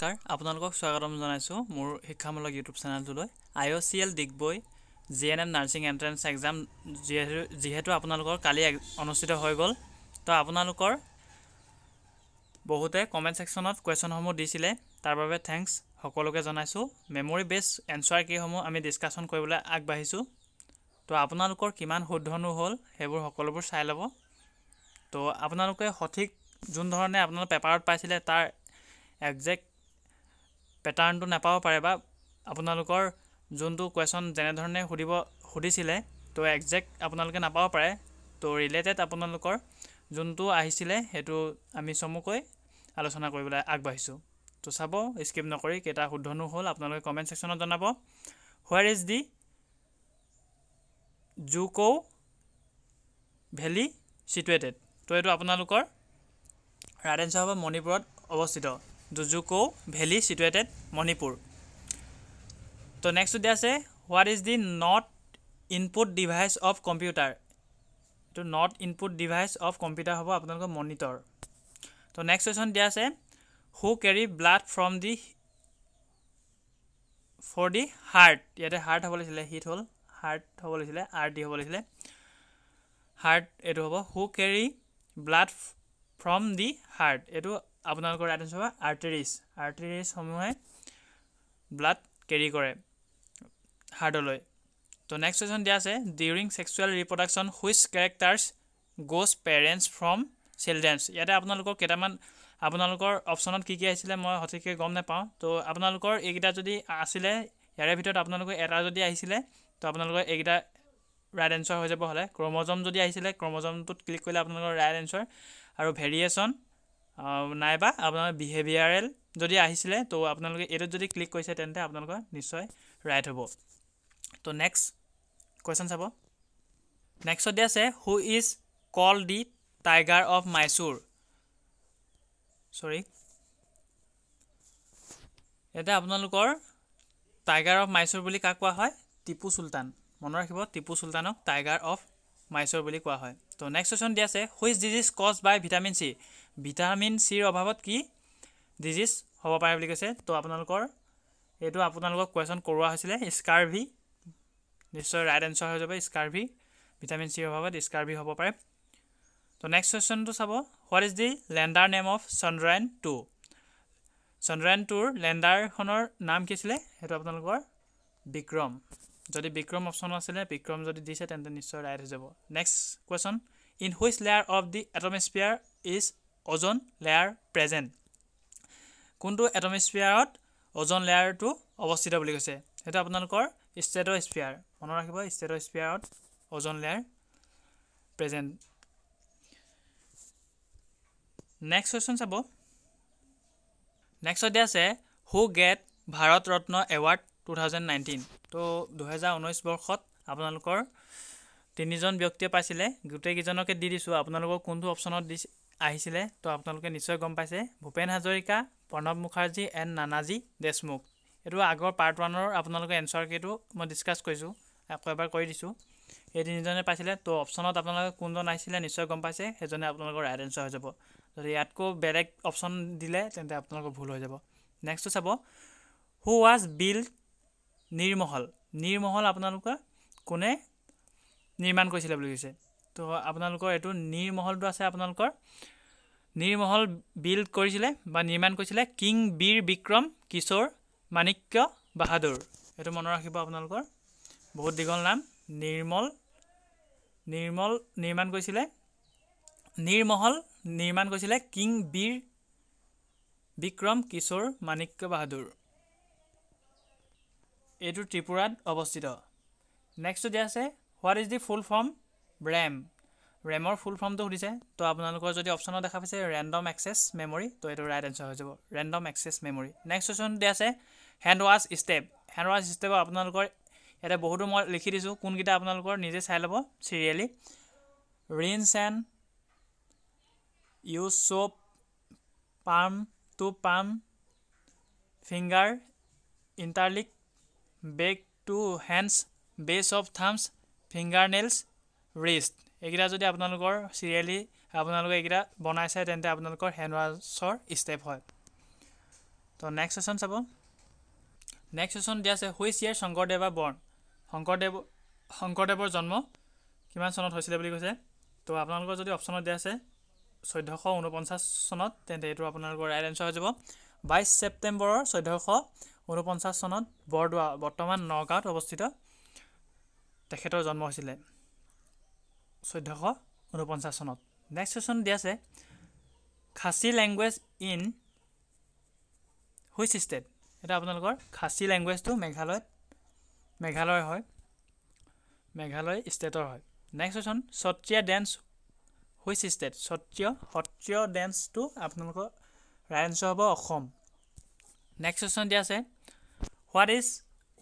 নমস্কাৰ আপোনালোকক স্বাগতম জনাইছোঁ মোৰ শিক্ষামূলক ইউটিউব চেনেলটোলৈ I O' C L Digboi G N M nursing entrance exam যিহেতু যিহেতু আপোনালোকৰ কালি অনুষ্ঠিত হৈ গ'ল তো আপোনালোকৰ বহুতে কমেণ্ট ছেকশ্যনত কুৱেশ্যনসমূহ দিছিলে তাৰ বাবে থেংকছ সকলোকে জনাইছোঁ মেমৰি বেছ এনচাৰ কেইসমূহ আমি ডিছকাশ্যন কৰিবলৈ আগবাঢ়িছোঁ তো আপোনালোকৰ কিমান শুদ্ধনো হ'ল সেইবোৰ সকলোবোৰ চাই ল'ব তো আপোনালোকে সঠিক যোনধৰণে আপোনালোকে পেপাৰত পাইছিলে তাৰ একজেক্ট পেটাৰ্ণটো নাপাব পাৰে বা আপোনালোকৰ যোনটো কুৱেশ্যন যেনেধৰণে সুধিব সুধিছিলে তো একজেক্ট আপোনালোকে নাপাব পাৰে তো ৰিলেটেড আপোনালোকৰ যোনটো আহিছিলে সেইটো আমি চমুকৈ আলোচনা কৰিবলৈ আগবাঢ়িছোঁ তো চাব স্কিপ নকৰি কেইটা শুদ্ধনো হ'ল আপোনালোকে কমেণ্ট ছেকশ্যনত জনাব হোৱাৰ ইজ দি কৌ ভেলী চিটুৱেটেড তো এইটো আপোনালোকৰ ৰাইট হ'ব মণিপুৰত অৱস্থিত জুজুকো ভেলি চিটুৱেটেড মণিপুৰ তো নেক্সট সুধি আছে what is the not input device of computer এইটো not input device of computer হ'ব আপোনালোকৰ মনিটৰ তো নেক্সট কুৱেশ্যন দিয়া আছে who carry blood from the for the heart ইয়াতে হাৰ্ট হ'ব লাগিছিলে হিট হ'ল হাৰ্ট হ'ব লাগিছিলে আৰ ডি হ'ব লাগিছিলে হাৰ্ট এইটো হ'ব who carry blood from the heart এইটো আপোনালোকৰ ৰাইট আইটেমছৰ আৰ্টেৰিছ আৰ্টেৰিছসমূহে ব্লাড কেৰি কৰে হাৰ্টলৈ তো নেক্সট কুৱেশ্যন দিয়া আছে during sexual reproduction which characters goes parents from childrens ইয়াতে আপোনালোকৰ কেইটামান আপোনালোকৰ অপশ্যনত কি কি আহিছিলে মই সঠিককৈ গম নাপাওঁ তো আপোনালোকৰ এইকেইটা যদি আছিলে ইয়াৰে ভিতৰত আপোনালোকৰ এটা যদি আহিছিলে তো আপোনালোকৰ এইকেইটা ৰাইট এনচাৰ হৈ যাব হ'লে ক্ৰমজম যদি আহিছিলে ক্ৰমজমটোত ক্লিক কৰিলে আপোনালোকৰ ৰাইট এনচাৰ আৰু ভেৰিয়েশ্যন নাইবা আপোনালোকৰ বিহেভিয়াৰেল যদি আহিছিলে তো আপোনালোকে এইটোত যদি ক্লিক কৰিছে তেন্তে আপোনালোকৰ নিশ্চয় ৰাইট হ'ব তো নেক্সট কুৱেশ্যন চাব নেক্সট দি আছে who is call the tiger of Mysore sorry ইয়াতে আপোনালোকৰ টাইগাৰ অফ মাইচুৰ বুলি কাক কোৱা হয় টিপু চুলতান মনত ৰাখিব টিপু চুলতানক টাইগাৰ অফ মাইচুৰ বুলি কোৱা হয় তো নেক্সট কুৱেশ্যন দি আছে which disease caused by vitamin C vitamin চিৰ অভাৱত কি ডিজিজ হ'ব পাৰে বুলি কৈছে তো আপোনালোকৰ এইটো আপোনালোকক কুৱেশ্যন কৰোৱা হৈছিলে স্কাৰভি নিশ্চয় ৰাইট এনচাৰ হৈ যাব স্কাৰভি ভিটামিন চিৰ অভাৱত স্কাৰভি হ'ব পাৰে ত' নেক্সট কুৱেশ্যনটো চাব what is the lander name of Chandrayaan two Chandrayaan টুৰ লেণ্ডাৰখনৰ নাম কি আছিলে সেইটো আপোনালোকৰ বিক্ৰম যদি বিক্ৰম অপশ্যন আছিলে বিক্ৰম যদি দিছে তেন্তে নিশ্চয় ৰাইট হৈ যাব next question in which layer of the atmosphere is ozone layer present কোনটো এটমস্ফিয়াৰত অজন লেয়াৰটো অৱস্থিত বুলি কৈছে সেইটো আপোনালোকৰ ষ্টেট স্ফিয়াৰ মনত ৰাখিব ষ্টেট স্ফিয়াৰত ozone layer present next question চাব নেক্সট দিয়া আছে who get Bharat Ratna award two thousand nineteen ত' দুহেজাৰ ঊনৈছ বৰ্ষত আপোনালোকৰ তিনিজন ব্যক্তিয়ে পাইছিলে গোটেইকেইজনকে দি দিছোঁ আপোনালোকক কোনটো অপশ্যনত দিছে আহিছিলে তো আপোনালোকে নিশ্চয় গম পাইছে ভূপেন হাজৰিকা প্ৰণৱ মুখাৰ্জী এণ্ড নানাজী দেশমুখ এইটো আগৰ পাৰ্ট ওৱানৰ আপোনালোকে এনচাৰকেইটো মই ডিছকাছ কৰিছোঁ আকৌ এবাৰ কৰি দিছোঁ এই তিনিজনে পাইছিলে তো অপশ্যনত আপোনালোকে কোনজন আহিছিলে নিশ্চয় গম পাইছে সেইজনে আপোনালোকৰ ৰাইট এনচাৰ হৈ যাব যদি ইয়াতকৈ বেলেগ অপশ্যন দিলে তেন্তে আপোনালোকৰ ভুল হৈ যাব নেক্সটটো চাব হু ৱাজ বিল নিৰ্মহল নিৰ্মহল আপোনালোকে কোনে নিৰ্মাণ কৰিছিলে বুলি কৈছে তো আপোনালোকৰ এইটো নিৰমহলটো আছে আপোনালোকৰ নিৰমহল বিল্ড কৰিছিলে বা নিৰ্মাণ কৰিছিলে কিং বীৰ বিক্ৰম কিশোৰ মাণিক্য বাহাদুৰ এইটো মনত ৰাখিব আপোনালোকৰ বহুত দীঘল নাম নিৰ্মল নিৰ্মল নিৰ্মাণ কৰিছিলে নিৰমহল নিৰ্মাণ কৰিছিলে কিং বীৰ বিক্ৰম কিশোৰ মাণিক্য বাহাদুৰ এইটো ত্ৰিপুৰাত অৱস্থিত নেক্সটটো দিয়া আছে what is the full form RAM ৰেমৰ ফুল ফৰ্মটো সুধিছে তো আপোনালোকৰ যদি অপশ্যনত দেখা পাইছে ৰেণ্ডম এক্সেছ মেমৰি তো এইটো ৰাইট এনচাৰ হৈ যাব random access memory next question দিয়া আছে hand wash step hand wash step আপোনালোকৰ ইয়াতে বহুতো মই লিখি দিছোঁ কোনকেইটা আপোনালোকৰ নিজে চাই ল'ব serially rinse and use soap palm to palm finger interlink back to hands base of thumbs finger nails wrist এইকেইটা যদি আপোনালোকৰ চিৰিয়েলি আপোনালোকে এইকেইটা বনাইছে তেন্তে আপোনালোকৰ হেণ্ডৱাছৰ ষ্টেপ হয় তো নেক্সট চেশ্যন চাব নেক্সট চেশ্যন দিয়া আছে হুইচ ইয়েৰ শংকৰদেৱ আৰ বৰ্ণ শংকৰদেৱ শংকৰদেৱৰ জন্ম কিমান চনত হৈছিলে বুলি কৈছে তো আপোনালোকৰ যদি অপশ্যনত দিয়া আছে চৈধ্যশ ঊনপঞ্চাছ চনত তেন্তে এইটো আপোনালোকৰ ৰাইট এঞ্চাৰ হৈ যাব বাইছ ছেপ্টেম্বৰৰ চৈধ্যশ ঊনপঞ্চাছ চনত বৰদোৱা বৰ্তমান নগাঁৱত অৱস্থিত তেখেতৰ জন্ম হৈছিলে চৈধ্যশ ঊনপঞ্চাছ চনত নেক্সট কুৱেশ্যন দি আছে Khasi language in which state এটা আপোনালোকৰ খাচী লেংগুৱেজটো মেঘালয়ত মেঘালয় হয় মেঘালয় ষ্টেটৰ হয় next question Sattriya dance which state Sattriya Sattriya ডেন্সটো আপোনালোকৰ ৰাজ্য হ'ব অসম নেক্সট কুৱেশ্যন দিয়া আছে what is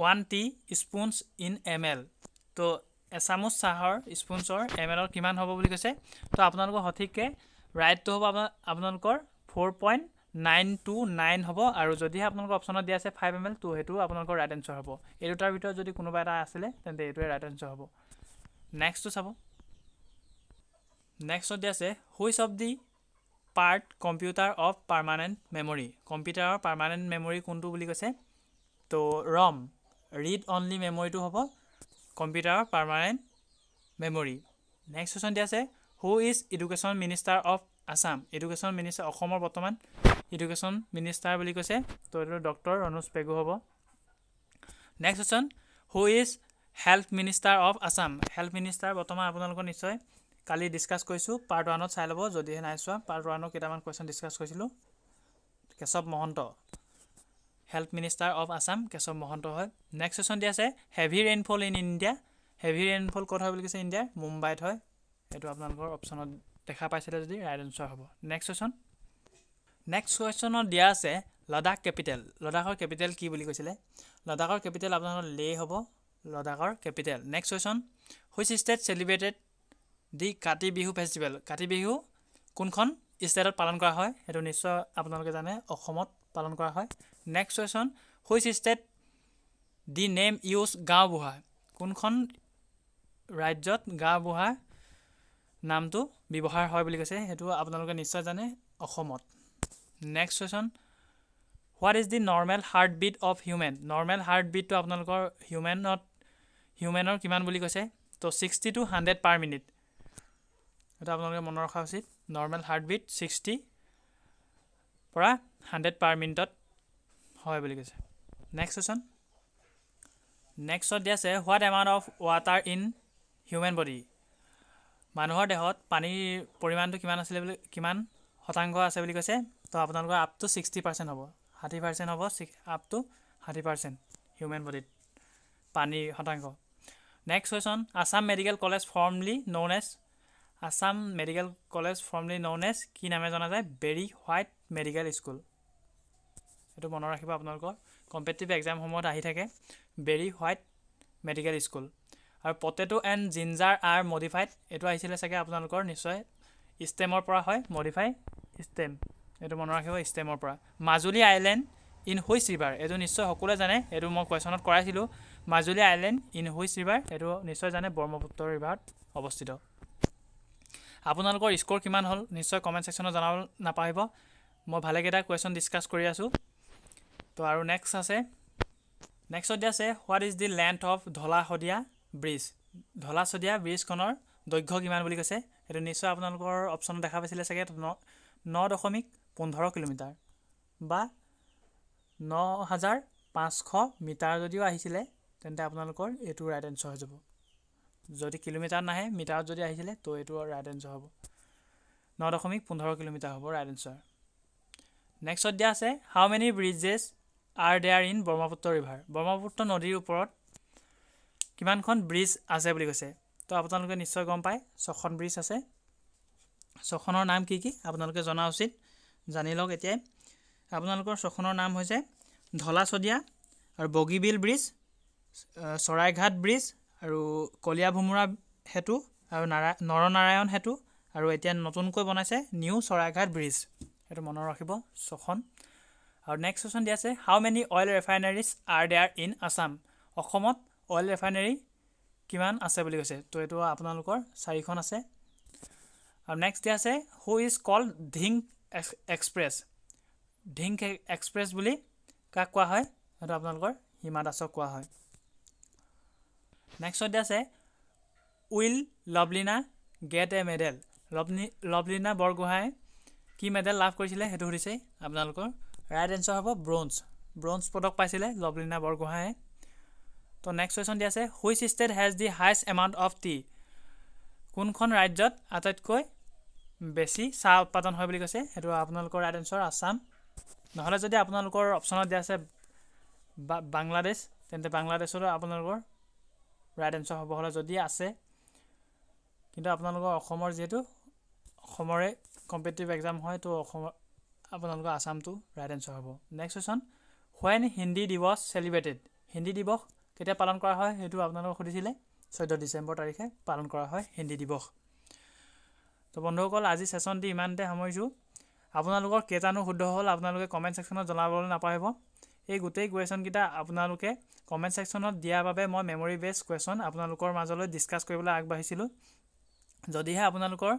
one tea spoons in M L ত' এচামুচ চাহৰ স্পঞ্চৰ এম এলৰ কিমান হ'ব বুলি কৈছে তো আপোনালোকৰ সঠিককৈ ৰাইটটো হ'ব আপোনালোকৰ four point nine two nine হ'ব আৰু যদিহে আপোনালোকৰ অপশ্যনত দিয়া আছে ফাইভ এম এল টু সেইটো আপোনালোকৰ ৰাইট এনচাৰ হ'ব এই দুটাৰ ভিতৰত যদি কোনোবা এটা আছিলে তেন্তে এইটোৱে ৰাইট এনচাৰ হ'ব নেক্সটটো চাব নেক্সটত দিয়া আছে which of the part computer of permanent memory কম্পিউটাৰৰ পাৰ্মানেণ্ট মেমৰি কোনটো বুলি কৈছে তো ৰম ৰিড অনলি মেমৰিটো হ'ব computer permanent memory next question দিয়া আছে who is education minister of Assam education minister অসমৰ বৰ্তমান এডুকেশ্যন মিনিষ্টাৰ বুলি কৈছে তো এইটো ডক্টৰ ৰনোজ পেগু হ'ব next question who is health minister of Assam health minister বৰ্তমান আপোনালোকৰ নিশ্চয় কালি ডিছকাছ কৰিছোঁ পাৰ্ট ওৱানত চাই ল'ব যদিহে নাই চোৱা পাৰ্ট ওৱানৰ কেইটামান কুৱেশ্যন ডিছকাছ কৰিছিলোঁ Keshab Mahanta health minister of Assam Keshab Mahanta হয় নেক্সট কুৱেশ্যন দিয়া আছে heavy rainfall in India heavy rainfall ক'ত হয় বুলি কৈছে ইণ্ডিয়াৰ মুম্বাইত হয় এইটো আপোনালোকৰ অপশ্যনত দেখা পাইছিলে যদি ৰাইট এনচাৰ হ'ব নেক্সট কুৱেশ্যন নেক্সট কুৱেশ্যনত দিয়া আছে লাডাখ কেপিটেল লাডাখৰ কেপিটেল কি বুলি কৈছিলে লাডাখৰ কেপিটেল আপোনালোকৰ লে হ'ব লাডাখৰ capital next question which state celebrated the Kati Bihu festival Kati Bihu কোনখন ষ্টেটত পালন কৰা হয় সেইটো নিশ্চয় আপোনালোকে জানে অসমত পালন কৰা হয় next question which state the name use gaon bura কোনখন ৰাজ্যত গাঁও বুঢ়াৰ নামটো ব্যৱহাৰ হয় বুলি কৈছে সেইটো আপোনালোকে নিশ্চয় জানে অসমত next question what is the normal heart beat of human normal heart বিটটো আপোনালোকৰ হিউমেনত হিউমেনৰ কিমান বুলি কৈছে ত' sixty to hundred per minute সেইটো আপোনালোকে মনত ৰখা উচিত নৰ্মেল হাৰ্ট বিট ছিক্সটি পৰা হাণ্ড্ৰেড পাৰ মিনিটত হয় বুলি কৈছে নেক্সট কুৱেশ্যন নেক্সটত দিয়া আছে what amount of water in human body মানুহৰ দেহত পানীৰ পৰিমাণটো কিমান আছিলে বুলি কিমান শতাংশ আছে বুলি কৈছে তো আপোনালোকৰ আপ টু ছিক্সটি পাৰ্চেণ্ট হ'ব ষাঠি পাৰ্চেণ্ট হ'ব আপ টু ষাঠি পাৰ্চেণ্ট হিউমেন বডিত পানীৰ শতাংশ next question Assam medical college formerly known as Assam medical college formerly known as কি নামে জনা যায় বেৰী হোৱাইট মেডিকেল স্কুল এইটো মনত ৰাখিব আপোনালোকৰ কম্পিটিটিভ এক্সাম সময়ত আহি থাকে বেৰী হোৱাইট মেডিকেল স্কুল আৰু potato and ginger are modified এইটো আহিছিলে চাগে আপোনালোকৰ নিশ্চয় ষ্টেমৰ পৰা হয় মডিফাই ষ্টেম এইটো মনত ৰাখিব ষ্টেমৰ পৰা Majuli island in which river এইটো নিশ্চয় সকলোৱে জানে এইটো মই কুৱেশ্যনত কৰাইছিলোঁ Majuli island in which river এইটো নিশ্চয় জানে ব্ৰহ্মপুত্ৰ ৰিভাৰত অৱস্থিত আপোনালোকৰ স্ক'ৰ কিমান হ'ল নিশ্চয় কমেণ্ট ছেকশ্যনত জনাব নাপাহৰিব মই ভালেকেইটা কুৱেশ্যন ডিছকাছ কৰি আছোঁ তো আৰু নেক্সট আছে নেক্সট দিয়া আছে what is the length of Dhola Sadiya bridge Dhola Sadiya ব্ৰিজখনৰ দৈৰ্ঘ্য কিমান বুলি কৈছে সেইটো নিশ্চয় আপোনালোকৰ অপশ্যনত দেখা পাইছিলে চাগে ন ন দশমিক পোন্ধৰ কিলোমিটাৰ বা ন হাজাৰ পাঁচশ মিটাৰ যদিও আহিছিলে তেন্তে আপোনালোকৰ এইটো ৰাইট এঞ্চাৰ হৈ যাব যদি কিলোমিটাৰ নাহে মিটাৰত যদি আহিছিলে তো এইটো ৰাইট এঞ্চাৰ হ'ব ন দশমিক পোন্ধৰ কিলোমিটাৰ হ'ব ৰাইট এঞ্চাৰ নেক্সটত দিয়া আছে how many bridges are they are in Brahmaputra river Brahmaputra নদীৰ ওপৰত কিমানখন ব্ৰিজ আছে বুলি কৈছে তো আপোনালোকে নিশ্চয় গম পায় ছখন ব্ৰিজ আছে ছখনৰ নাম কি কি আপোনালোকে জনা উচিত জানি লওক এতিয়াই আপোনালোকৰ ছখনৰ নাম হৈছে ধলাচদিয়া আৰু বগীবিল ব্ৰিজ চৰাইঘাট ব্ৰিজ আৰু কলিয়াভোমোৰা সেতু আৰু নাৰায় নৰনাৰায়ণ সেতু আৰু এতিয়া নতুনকৈ বনাইছে নিউ চৰাইঘাট ব্ৰিজ সেইটো মনত ৰাখিব ছখন আৰু নেক্সট কুৱেশ্যন দিয়া আছে how many oil refineries are there in Assam অসমত অইল ৰেফাইনেৰী কিমান আছে বুলি কৈছে তো এইটো আপোনালোকৰ চাৰিখন আছে আৰু নেক্সট দিয়া আছে who is called Dhing express Dhing express বুলি কাক কোৱা হয় সেইটো আপোনালোকৰ হিমা দাসক কোৱা হয় নেক্সট দিয়া আছে will Lovlina get a medal লভলি লভলিনা বৰগোহাঁই কি মেডেল লাভ কৰিছিলে সেইটো সুধিছে আপোনালোকৰ ৰাইট এনচাৰ হ'ব ব্ৰঞ্জ ব্ৰঞ্জ পদক পাইছিলে লভলিনা বৰগোহাঁয়ে তো নেক্সট কুৱেশ্যন দিয়া আছে which state has the highest amount of tea কোনখন ৰাজ্যত আটাইতকৈ বেছি চাহ উৎপাদন হয় বুলি কৈছে সেইটো আপোনালোকৰ ৰাইট এনচাৰ আছাম নহ'লে যদি আপোনালোকৰ অপশ্যনত দিয়া আছে বা বাংলাদেশ তেন্তে বাংলাদেশতো আপোনালোকৰ ৰাইট এনচাৰ হ'ব হ'লে যদি আছে কিন্তু আপোনালোকৰ অসমৰ যিহেতু অসমৰে কম্পিটেটিভ এক্সাম হয় তো অসমৰ আপোনালোকৰ আছামটো ৰাইট এনচাৰ হ'ব next question when Hindi Diwas celebrated Hindi দিৱস কেতিয়া পালন কৰা হয় সেইটো আপোনালোকক সুধিছিলে চৈধ্য ডিচেম্বৰ তাৰিখে পালন কৰা হয় হিন্দী দিৱস ত' বন্ধুসকল আজি ছেশ্যন ইমানতে সামৰিছোঁ আপোনালোকৰ কেইটানো শুদ্ধ হ'ল আপোনালোকে কমেণ্ট ছেকশ্যনত জনাবলৈ নাপাহৰিব এই গোটেই কুৱেশ্যনকেইটা আপোনালোকে কমেণ্ট ছেকশ্যনত দিয়াৰ বাবে মই মেমৰি বেছ কুৱেশ্যন আপোনালোকৰ মাজলৈ ডিছকাছ কৰিবলৈ আগবাঢ়িছিলোঁ যদিহে আপোনালোকৰ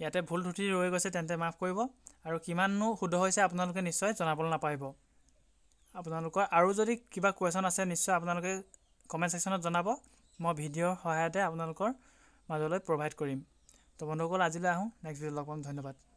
ইয়াতে ভুল ত্ৰুটি ৰৈ গৈছে তেন্তে মাফ কৰিব আৰু কিমাননো শুদ্ধ হৈছে আপোনালোকে নিশ্চয় জনাবলৈ নাপাহৰিব আপোনালোকৰ আৰু যদি কিবা কুৱেশ্যন আছে নিশ্চয় আপোনালোকে কমেণ্ট ছেকশ্যনত জনাব মই ভিডিঅ'ৰ সহায়তে আপোনালোকৰ মাজলৈ প্ৰভাইড কৰিম তো বন্ধুসকল আজিলৈ আহোঁ নেক্সট ভিডিঅ' লগ পাম ধন্যবাদ